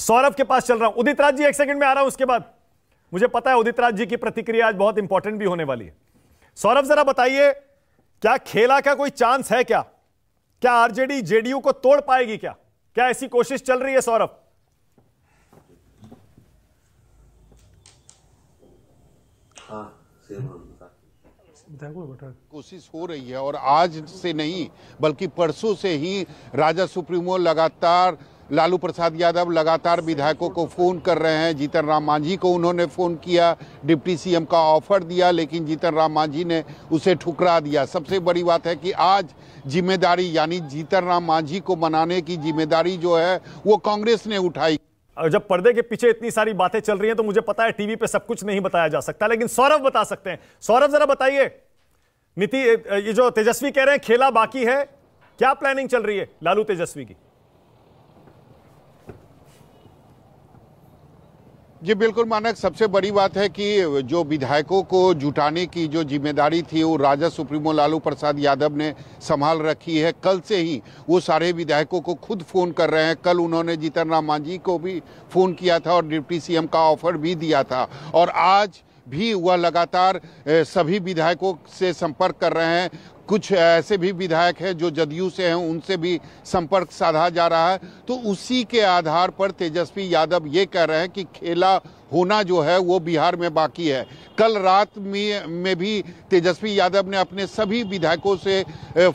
सौरभ के पास चल रहा हूं उदित राज जी एक सेकंड में आ रहा हूं उसके बाद मुझे पता है उदित राज जी की प्रतिक्रिया आज बहुत इंपॉर्टेंट भी होने वाली है सौरभ जरा बताइए क्या खेला का कोई चांस है क्या क्या आरजेडी जेडीयू को तोड़ पाएगी क्या क्या ऐसी कोशिश चल रही है सौरभ हाँ, कोशिश हो रही है और आज से नहीं बल्कि परसों से ही राजा सुप्रीमो लगातार लालू प्रसाद यादव लगातार विधायकों को फ़ोन कर रहे हैं जीतन राम मांझी को उन्होंने फ़ोन किया डिप्टी सीएम का ऑफर दिया लेकिन जीतन राम मांझी ने उसे ठुकरा दिया सबसे बड़ी बात है कि आज जिम्मेदारी यानी जीतन राम मांझी को मनाने की जिम्मेदारी जो है वो कांग्रेस ने उठाई जब पर्दे के पीछे इतनी सारी बातें चल रही हैं तो मुझे पता है टीवी पे सब कुछ नहीं बताया जा सकता लेकिन सौरभ बता सकते हैं सौरभ जरा बताइए नीति ये जो तेजस्वी कह रहे हैं खेला बाकी है क्या प्लानिंग चल रही है लालू तेजस्वी की जी बिल्कुल मानक सबसे बड़ी बात है कि जो विधायकों को जुटाने की जो जिम्मेदारी थी वो राजा सुप्रीमो लालू प्रसाद यादव ने संभाल रखी है कल से ही वो सारे विधायकों को खुद फ़ोन कर रहे हैं कल उन्होंने जीतन राम मांझी को भी फ़ोन किया था और डिप्टी सीएम का ऑफर भी दिया था और आज भी वह लगातार सभी विधायकों से संपर्क कर रहे हैं कुछ ऐसे भी विधायक हैं जो जदयू से हैं उनसे भी संपर्क साधा जा रहा है तो उसी के आधार पर तेजस्वी यादव ये कह रहे हैं कि खेला होना जो है वो बिहार में बाकी है कल रात में में भी तेजस्वी यादव ने अपने सभी विधायकों से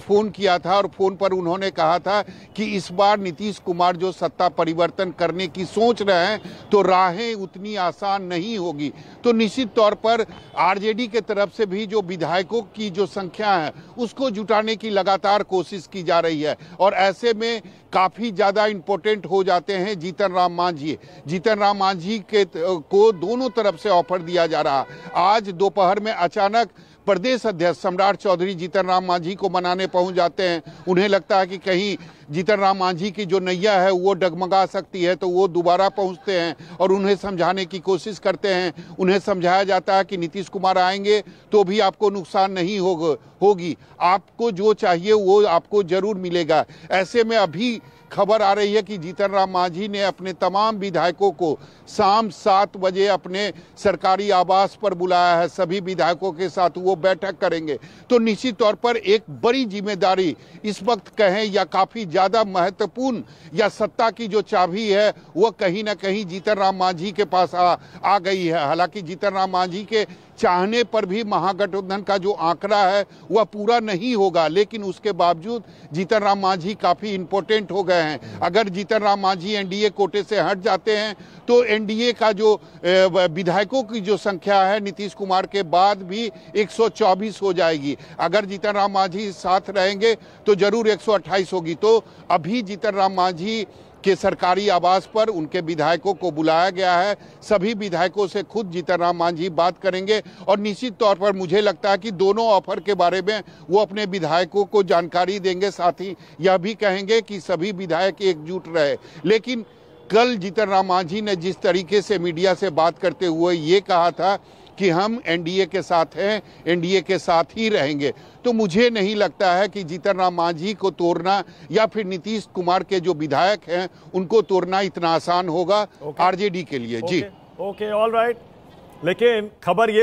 फ़ोन किया था और फ़ोन पर उन्होंने कहा था कि इस बार नीतीश कुमार जो सत्ता परिवर्तन करने की सोच रहे हैं तो राहें उतनी आसान नहीं होगी तो निश्चित तौर पर आरजेडी के तरफ से भी जो विधायकों की जो संख्या है उसको जुटाने की लगातार कोशिश की जा रही है और ऐसे में काफ़ी ज़्यादा इम्पोर्टेंट हो जाते हैं जीतन राम मांझी जीतन राम मांझी के को दोनों तरफ से ऑफर दिया जा रहा आज दोपहर में अचानक प्रदेश अध्यक्ष सम्राट चौधरी जीतन राम मांझी को मनाने पहुंच जाते हैं उन्हें लगता है कि कहीं जीतन राम मांझी की जो नैया है वो डगमगा सकती है तो वो दोबारा पहुंचते हैं और उन्हें समझाने की कोशिश करते हैं उन्हें समझाया जाता है कि नीतीश कुमार आएंगे तो भी आपको नुकसान नहीं होगा होगी आपको जो चाहिए वो आपको जरूर मिलेगा ऐसे में अभी खबर आ रही है कि जीतन राम मांझी ने अपने तमाम विधायकों को शाम सात बजे अपने सरकारी आवास पर बुलाया है सभी विधायकों के साथ वो बैठक करेंगे तो निश्चित तौर पर एक बड़ी जिम्मेदारी इस वक्त कहें या काफ़ी ज़्यादा महत्वपूर्ण या सत्ता की जो चाबी है वह कहीं ना कहीं जीतन राम मांझी के पास आ, आ गई है हालांकि जीतन राम मांझी के चाहने पर भी महागठबंधन का जो आंकड़ा है वह पूरा नहीं होगा लेकिन उसके बावजूद जीतन राम मांझी काफ़ी इम्पोर्टेंट हो गए हैं अगर जीतन राम मांझी एनडीए कोटे से हट जाते हैं तो एनडीए का जो विधायकों की जो संख्या है नीतीश कुमार के बाद भी 124 हो जाएगी अगर जीतन राम मांझी साथ रहेंगे तो जरूर एक होगी तो अभी जीतन राम मांझी के सरकारी आवास पर उनके विधायकों को बुलाया गया है सभी विधायकों से खुद जीतनराम मांझी बात करेंगे और निश्चित तौर पर मुझे लगता है कि दोनों ऑफर के बारे में वो अपने विधायकों को जानकारी देंगे साथ ही यह भी कहेंगे कि सभी विधायक एकजुट रहे लेकिन कल जीतन राम मांझी ने जिस तरीके से मीडिया से बात करते हुए ये कहा था कि हम एनडीए के साथ हैं एनडीए के साथ ही रहेंगे तो मुझे नहीं लगता है कि जीतन राम मांझी को तोड़ना या फिर नीतीश कुमार के जो विधायक हैं उनको तोड़ना इतना आसान होगा आरजेडी के लिए जी ओके ऑल राइट लेकिन खबर ये